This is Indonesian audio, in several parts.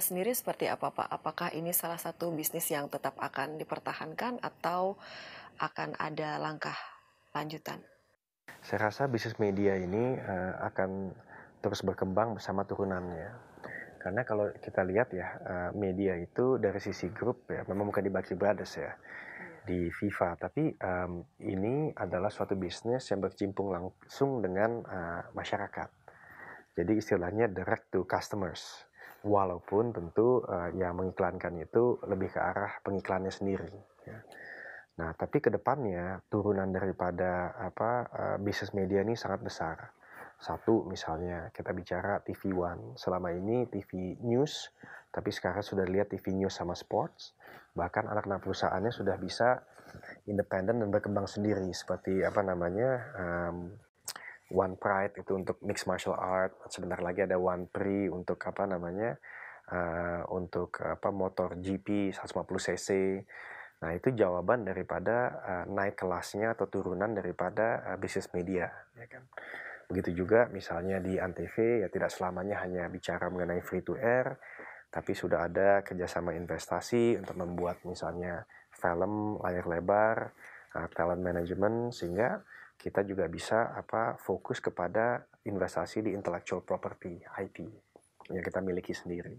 sendiri seperti apa Pak? Apakah ini salah satu bisnis yang tetap akan dipertahankan atau akan ada langkah lanjutan? Saya rasa bisnis media ini uh, akan terus berkembang bersama turunannya. Karena kalau kita lihat ya uh, media itu dari sisi grup ya memang bukan di Bucky Brothers ya iya. di FIFA, tapi um, ini adalah suatu bisnis yang bercimpung langsung dengan uh, masyarakat. Jadi istilahnya direct to customers walaupun tentu uh, yang mengiklankan itu lebih ke arah pengiklannya sendiri. Ya. Nah, tapi kedepannya turunan daripada apa uh, bisnis media ini sangat besar. Satu misalnya kita bicara TV One, selama ini TV News, tapi sekarang sudah lihat TV News sama Sports, bahkan anak-anak perusahaannya sudah bisa independen dan berkembang sendiri seperti apa namanya um, One Pride itu untuk mixed martial art sebentar lagi ada One Pri untuk apa namanya uh, untuk apa motor GP 150 cc nah itu jawaban daripada uh, naik kelasnya atau turunan daripada uh, bisnis media ya kan begitu juga misalnya di Antv ya tidak selamanya hanya bicara mengenai free to air tapi sudah ada kerjasama investasi untuk membuat misalnya film layar lebar Eh, talent management sehingga kita juga bisa apa fokus kepada investasi di intellectual property IP yang kita miliki sendiri.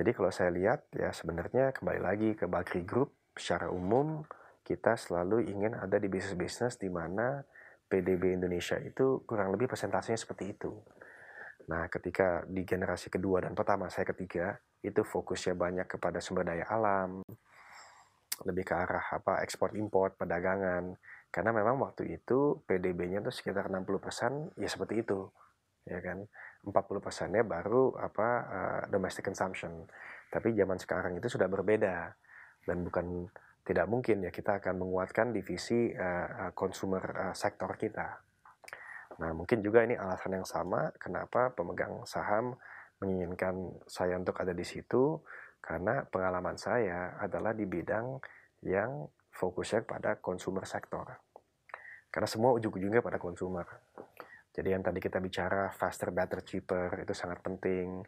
Jadi kalau saya lihat ya sebenarnya kembali lagi ke Bakri Group secara umum kita selalu ingin ada di bisnis-bisnis di mana PDB Indonesia itu kurang lebih presentasinya seperti itu. Nah, ketika di generasi kedua dan pertama saya ketiga, itu fokusnya banyak kepada sumber daya alam, lebih ke arah apa ekspor impor perdagangan karena memang waktu itu PDB-nya itu sekitar 60% persen ya seperti itu ya kan 40 persennya baru apa uh, domestic consumption tapi zaman sekarang itu sudah berbeda dan bukan tidak mungkin ya kita akan menguatkan divisi uh, consumer uh, sektor kita nah mungkin juga ini alasan yang sama kenapa pemegang saham menginginkan saya untuk ada di situ karena pengalaman saya adalah di bidang yang fokusnya pada konsumer sektor. Karena semua ujung-ujungnya pada konsumer. Jadi yang tadi kita bicara faster, better, cheaper itu sangat penting.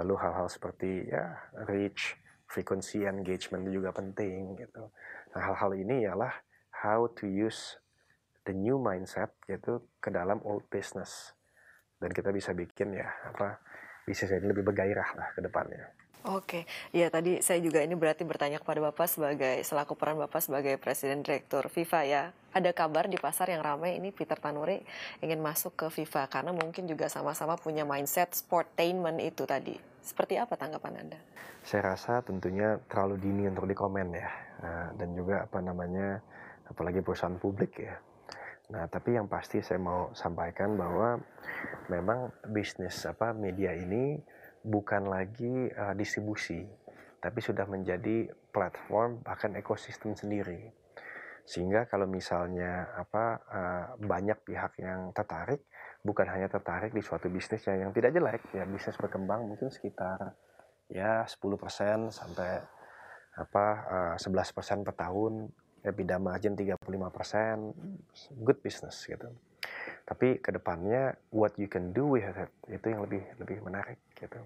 Lalu hal-hal seperti ya reach, frequency, engagement itu juga penting gitu. Nah hal-hal ini ialah how to use the new mindset yaitu ke dalam old business. Dan kita bisa bikin ya apa bisnis ini lebih bergairah lah ke depannya. Oke, ya tadi saya juga ini berarti bertanya kepada Bapak sebagai selaku peran Bapak sebagai Presiden Direktur FIFA ya. Ada kabar di pasar yang ramai ini Peter Tanuri ingin masuk ke FIFA karena mungkin juga sama-sama punya mindset sportainment itu tadi. Seperti apa tanggapan Anda? Saya rasa tentunya terlalu dini untuk dikomen ya. Nah, dan juga apa namanya, apalagi perusahaan publik ya. Nah, tapi yang pasti saya mau sampaikan bahwa memang bisnis apa media ini bukan lagi uh, distribusi, tapi sudah menjadi platform bahkan ekosistem sendiri. Sehingga kalau misalnya apa uh, banyak pihak yang tertarik, bukan hanya tertarik di suatu bisnis ya, yang tidak jelek, ya bisnis berkembang mungkin sekitar ya 10% sampai apa uh, eh, 11% per tahun, EBITDA ya, margin 35%, good business gitu tapi kedepannya what you can do with it itu yang lebih lebih menarik gitu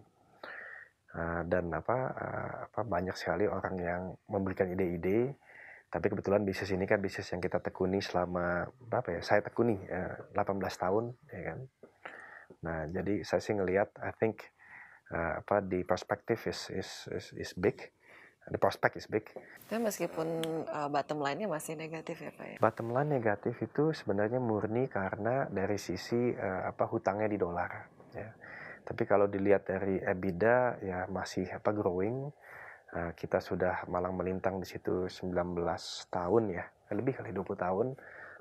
uh, dan apa uh, apa banyak sekali orang yang memberikan ide-ide tapi kebetulan bisnis ini kan bisnis yang kita tekuni selama berapa ya saya tekuni uh, eh, 18 tahun ya kan nah jadi saya sih ngelihat I think uh, apa di perspektif is is is, is big the prospect is ya, big. Tapi meskipun uh, bottom line-nya masih negatif ya Pak ya? Bottom line negatif itu sebenarnya murni karena dari sisi uh, apa hutangnya di dolar. Ya. Tapi kalau dilihat dari EBITDA ya masih apa growing. Uh, kita sudah malang melintang di situ 19 tahun ya, lebih kali 20 tahun.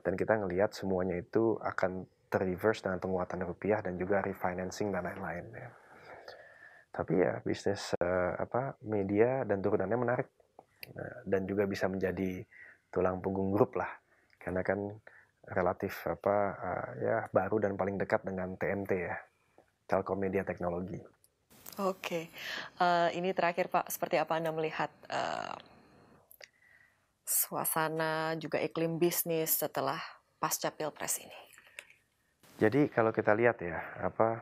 Dan kita ngelihat semuanya itu akan terreverse dengan penguatan rupiah dan juga refinancing dan lain-lain. Ya tapi ya bisnis uh, apa media dan turunannya menarik nah, dan juga bisa menjadi tulang punggung grup lah karena kan relatif apa uh, ya baru dan paling dekat dengan TMT ya Telkom Media Teknologi. Oke, okay. uh, eh, ini terakhir Pak, seperti apa Anda melihat uh, suasana juga iklim bisnis setelah pasca pilpres ini? Jadi kalau kita lihat ya apa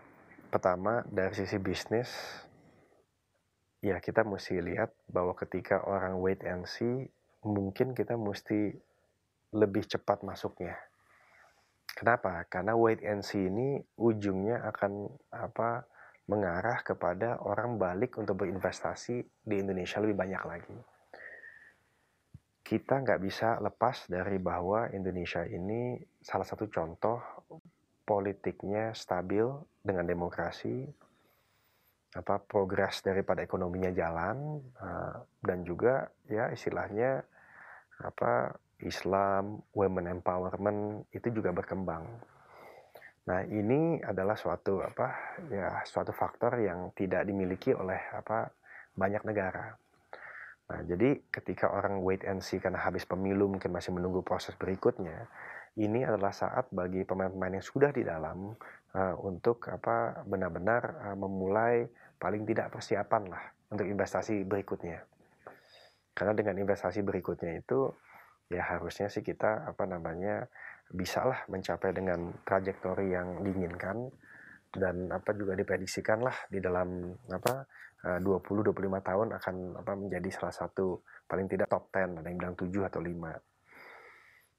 pertama dari sisi bisnis ya kita mesti lihat bahwa ketika orang wait and see mungkin kita mesti lebih cepat masuknya. Kenapa? Karena wait and see ini ujungnya akan apa mengarah kepada orang balik untuk berinvestasi di Indonesia lebih banyak lagi. Kita nggak bisa lepas dari bahwa Indonesia ini salah satu contoh politiknya stabil dengan demokrasi, apa progres daripada ekonominya jalan eh, dan juga ya istilahnya apa Islam, women empowerment itu juga berkembang. Nah, ini adalah suatu apa ya suatu faktor yang tidak dimiliki oleh apa banyak negara. Nah, jadi ketika orang wait and see karena habis pemilu mungkin masih menunggu proses berikutnya, ini adalah saat bagi pemain-pemain yang sudah di dalam uh, untuk apa benar-benar uh, memulai paling tidak persiapan lah untuk investasi berikutnya. Karena dengan investasi berikutnya itu ya harusnya sih kita apa namanya bisalah mencapai dengan trajektori yang diinginkan dan apa juga diprediksikan lah di dalam apa 20-25 eh, tahun akan apa menjadi salah satu paling tidak top 10 ada yang bilang 7 atau 5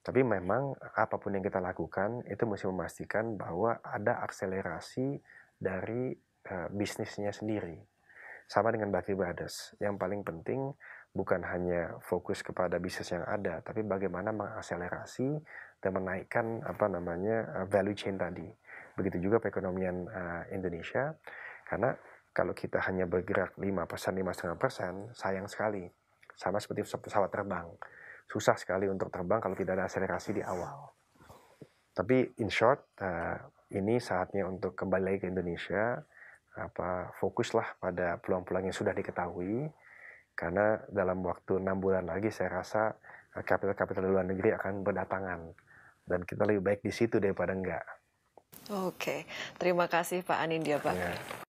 tapi memang e, apapun yang kita lakukan itu mesti memastikan bahwa ada akselerasi dari uh, bisnisnya sendiri. Sama dengan Bakri Brothers, yang paling penting bukan hanya fokus kepada bisnis yang ada, tapi bagaimana mengakselerasi dan menaikkan apa namanya e, value chain tadi. Begitu juga perekonomian uh, Indonesia, karena kalau kita hanya bergerak 5%, 5,5%, sayang sekali. Sama seperti pesawat terbang susah sekali untuk terbang kalau tidak ada akselerasi di awal. Tapi in short, eh, ini saatnya untuk kembali lagi ke Indonesia, apa fokuslah pada peluang-peluang yang sudah diketahui, karena dalam waktu enam bulan lagi saya rasa eh, kapital-kapital luar negeri akan berdatangan dan kita lebih baik di situ daripada enggak. Oke, terima kasih Pak Anindya Pak. Ya.